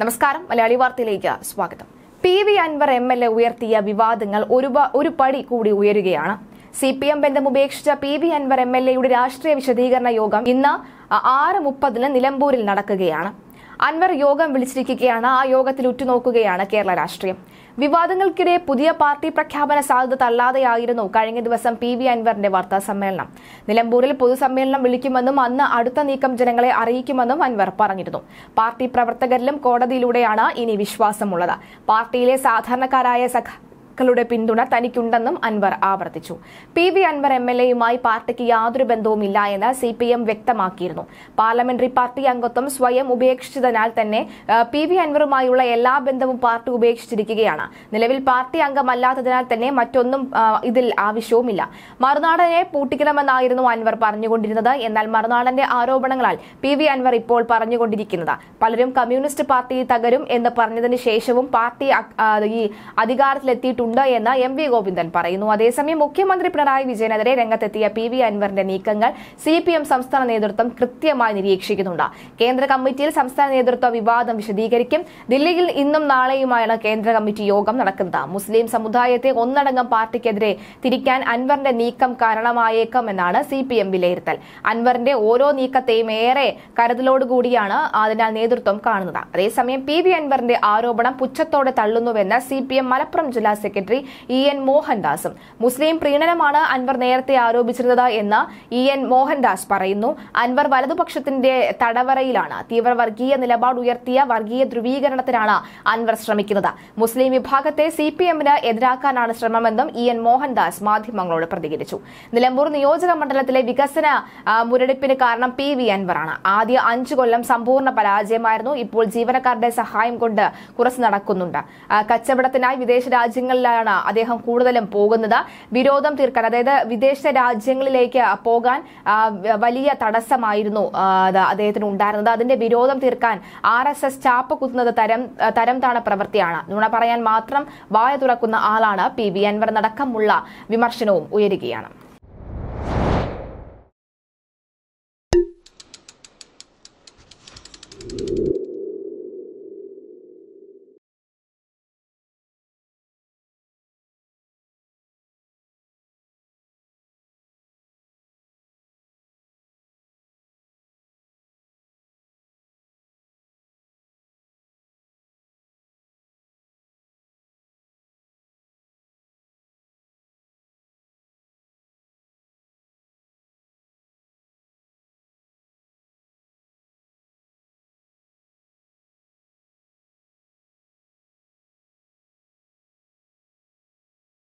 നമസ്കാരം മലയാളി വാർത്തയിലേക്ക് സ്വാഗതം P V Anvar M L A ഉയർത്തിയ വിവാദങ്ങൾ ഒരു പടി കൂടി ഉയരുകയാണ് സി പി എം ബന്ധം ഉപേക്ഷിച്ച P V Anvar M L എയുടെ രാഷ്ട്രീയ വിശദീകരണ യോഗം ഇന്ന് ആറ് മുപ്പതിന് നിലമ്പൂരിൽ നടക്കുകയാണ് അൻവർ യോഗം വിളിച്ചിരിക്കുകയാണ് ആ യോഗത്തിൽ ഉറ്റുനോക്കുകയാണ് കേരള രാഷ്ട്രീയം വിവാദങ്ങൾക്കിടെ പുതിയ പാർട്ടി പ്രഖ്യാപന സാധ്യത തള്ളാതെയായിരുന്നു കഴിഞ്ഞ ദിവസം പി വി അൻവറിന്റെ വാർത്താ സമ്മേളനം നിലമ്പൂരിൽ പൊതുസമ്മേളനം വിളിക്കുമെന്നും അന്ന് അടുത്ത നീക്കം ജനങ്ങളെ അറിയിക്കുമെന്നും അൻവർ പറഞ്ഞിരുന്നു പാർട്ടി പ്രവർത്തകരിലും കോടതിയിലൂടെയാണ് ഇനി വിശ്വാസമുള്ളത് പാർട്ടിയിലെ സാധാരണക്കാരായ സഖ മക്കളുടെ പിന്തുണ തനിക്കുണ്ടെന്നും അൻവർ ആവർത്തിച്ചു P V Anvar M L എയുമായി പാർട്ടിക്ക് യാതൊരു ബന്ധവുമില്ല എന്ന് സി പി എം വ്യക്തമാക്കിയിരുന്നു പാർലമെന്ററി പാർട്ടി അംഗത്വം സ്വയം ഉപേക്ഷിച്ചതിനാൽ തന്നെ പി വി അൻവറുമായുള്ള എല്ലാ ബന്ധവും പാർട്ടി ഉപേക്ഷിച്ചിരിക്കുകയാണ് നിലവിൽ പാർട്ടി അംഗമല്ലാത്തതിനാൽ തന്നെ മറ്റൊന്നും ഇതിൽ ആവശ്യവുമില്ല മറുനാടനെ പൂട്ടിക്കണമെന്നായിരുന്നു അൻവർ പറഞ്ഞുകൊണ്ടിരുന്നത് എന്നാൽ മറുനാടന്റെ ആരോപണങ്ങളാൽ പി വി അൻവർ ഇപ്പോൾ പറഞ്ഞുകൊണ്ടിരിക്കുന്നത് പലരും കമ്മ്യൂണിസ്റ്റ് പാർട്ടി തകരും എന്ന് പറഞ്ഞതിന് ശേഷവും പാർട്ടി ഈ അധികാരത്തിലെത്തിയിട്ടുണ്ട് ചെയ്തിട്ടുണ്ട് എന്ന് എം വി ഗോവിന്ദൻ പറയുന്നു അതേസമയം മുഖ്യമന്ത്രി പിണറായി വിജയനെതിരെ രംഗത്തെത്തിയ പി വി അൻവറിന്റെ നീക്കങ്ങൾ സി പി എം സംസ്ഥാന നേതൃത്വം കൃത്യമായി നിരീക്ഷിക്കുന്നുണ്ട് കേന്ദ്ര കമ്മിറ്റിയിൽ സംസ്ഥാന നേതൃത്വ വിവാദം വിശദീകരിക്കും ദില്ലിയിൽ ഇന്നും നാളെയുമായാണ് കേന്ദ്ര കമ്മിറ്റി യോഗം നടക്കുന്നത് മുസ്ലിം സമുദായത്തെ ഒന്നടങ്കം പാർട്ടിക്കെതിരെ തിരിക്കാൻ അൻവറിന്റെ നീക്കം കാരണമായേക്കും എന്നാണ് സി പി എം വിലയിരുത്തൽ അൻവറിന്റെ ഓരോ നീക്കത്തെയും ഏറെ കരുതലോടുകൂടിയാണ് അതിനാൽ നേതൃത്വം കാണുന്നത് അതേസമയം പി വി അൻവറിന്റെ ആരോപണം പുച്ഛത്തോടെ തള്ളുന്നുവെന്ന് സി പി എം മലപ്പുറം ജില്ലാ സെക്രട്ടറി സെക്രട്ടറി ഇ എൻ മോഹൻദാസും മുസ്ലിം പ്രീണനമാണ് അൻവർ നേരത്തെ ആരോപിച്ചിരുന്നത് എന്ന് ഇ എൻ മോഹൻദാസ് പറയുന്നു അൻവർ വലതുപക്ഷത്തിന്റെ തടവറയിലാണ് തീവ്ര വർഗീയ നിലപാട് ഉയർത്തിയ വർഗീയ ധ്രുവീകരണത്തിനാണ് അൻവർ ശ്രമിക്കുന്നത് മുസ്ലിം വിഭാഗത്തെ സി പി എമ്മിന് എതിരാക്കാനാണ് ശ്രമമെന്നും ഇ എൻ മോഹൻദാസ് മാധ്യമങ്ങളോട് പ്രതികരിച്ചു നിലമ്പൂർ നിയോജക മണ്ഡലത്തിലെ വികസന മുരടിപ്പിന് കാരണം പി വി അൻവറാണ് ആദ്യ അഞ്ചു കൊല്ലം സമ്പൂർണ്ണ പരാജയമായിരുന്നു ഇപ്പോൾ ജീവനക്കാരുടെ സഹായം കൊണ്ട് കുറച്ച് നടക്കുന്നുണ്ട് കച്ചവടത്തിനായി വിദേശ രാജ്യങ്ങളിൽ രാജ്യങ്ങളിലാണ് അദ്ദേഹം കൂടുതലും പോകുന്നത് വിരോധം തീർക്കാൻ അതായത് വിദേശ രാജ്യങ്ങളിലേക്ക് പോകാൻ വലിയ തടസ്സമായിരുന്നു അദ്ദേഹത്തിന് ഉണ്ടായിരുന്നത് അതിന്റെ വിരോധം തീർക്കാൻ ആർ എസ് എസ് ചാപ്പ് കുത്തുന്നത് തരം തരം താണ പ്രവൃത്തിയാണ് നുണ പറയാൻ മാത്രം വായ തുറക്കുന്ന ആളാണ് പി വി അൻവർ നടക്കമുള്ള വിമർശനവും ഉയരുകയാണ്